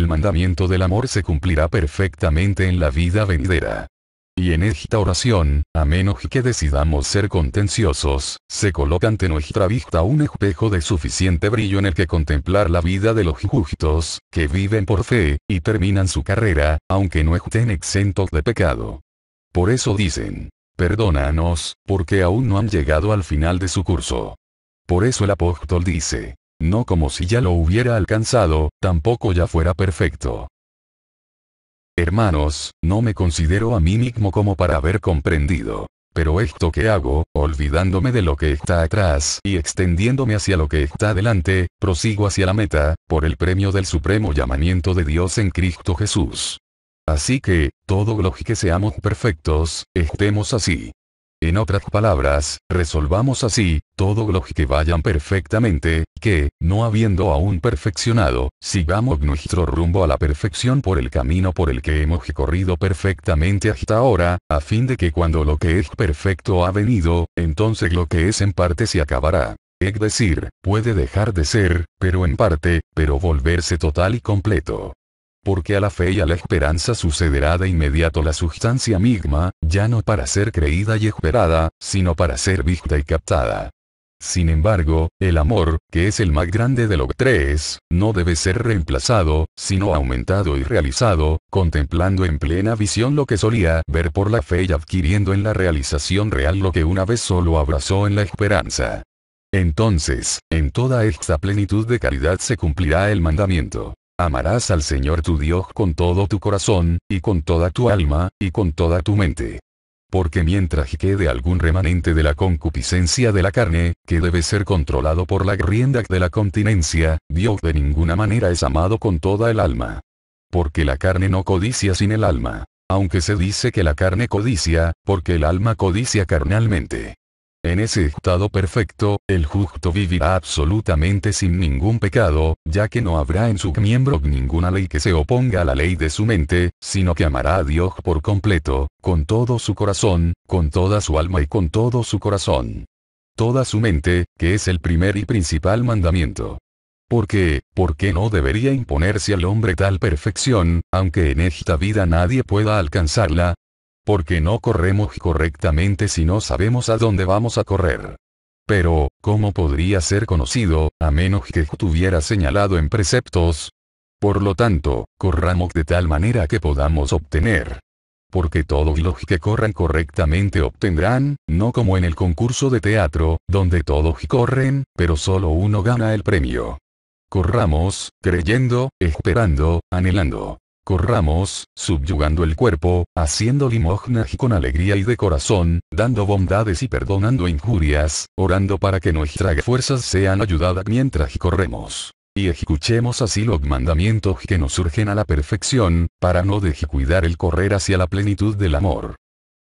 el mandamiento del amor se cumplirá perfectamente en la vida venidera. Y en esta oración, a menos que decidamos ser contenciosos, se coloca ante nuestra vista un espejo de suficiente brillo en el que contemplar la vida de los justos, que viven por fe, y terminan su carrera, aunque no estén exentos de pecado. Por eso dicen, perdónanos, porque aún no han llegado al final de su curso. Por eso el apóstol dice, no como si ya lo hubiera alcanzado, tampoco ya fuera perfecto. Hermanos, no me considero a mí mismo como para haber comprendido. Pero esto que hago, olvidándome de lo que está atrás y extendiéndome hacia lo que está delante, prosigo hacia la meta, por el premio del supremo llamamiento de Dios en Cristo Jesús. Así que, todo lo que seamos perfectos, estemos así. En otras palabras, resolvamos así, todo lo que vayan perfectamente, que, no habiendo aún perfeccionado, sigamos nuestro rumbo a la perfección por el camino por el que hemos corrido perfectamente hasta ahora, a fin de que cuando lo que es perfecto ha venido, entonces lo que es en parte se acabará. Es decir, puede dejar de ser, pero en parte, pero volverse total y completo. Porque a la fe y a la esperanza sucederá de inmediato la sustancia misma, ya no para ser creída y esperada, sino para ser vista y captada. Sin embargo, el amor, que es el más grande de los tres, no debe ser reemplazado, sino aumentado y realizado, contemplando en plena visión lo que solía ver por la fe y adquiriendo en la realización real lo que una vez solo abrazó en la esperanza. Entonces, en toda esta plenitud de caridad se cumplirá el mandamiento. Amarás al Señor tu Dios con todo tu corazón, y con toda tu alma, y con toda tu mente. Porque mientras quede algún remanente de la concupiscencia de la carne, que debe ser controlado por la rienda de la continencia, Dios de ninguna manera es amado con toda el alma. Porque la carne no codicia sin el alma. Aunque se dice que la carne codicia, porque el alma codicia carnalmente. En ese estado perfecto, el justo vivirá absolutamente sin ningún pecado, ya que no habrá en su miembro ninguna ley que se oponga a la ley de su mente, sino que amará a Dios por completo, con todo su corazón, con toda su alma y con todo su corazón. Toda su mente, que es el primer y principal mandamiento. ¿Por qué, ¿por qué no debería imponerse al hombre tal perfección, aunque en esta vida nadie pueda alcanzarla, porque no corremos correctamente si no sabemos a dónde vamos a correr. Pero, ¿cómo podría ser conocido, a menos que estuviera señalado en preceptos? Por lo tanto, corramos de tal manera que podamos obtener. Porque todos los que corran correctamente obtendrán, no como en el concurso de teatro, donde todos corren, pero solo uno gana el premio. Corramos, creyendo, esperando, anhelando. Corramos, subyugando el cuerpo, haciendo limosna con alegría y de corazón, dando bondades y perdonando injurias, orando para que nuestras fuerzas sean ayudadas mientras corremos. Y ejecuchemos así los mandamientos que nos surgen a la perfección, para no cuidar el correr hacia la plenitud del amor.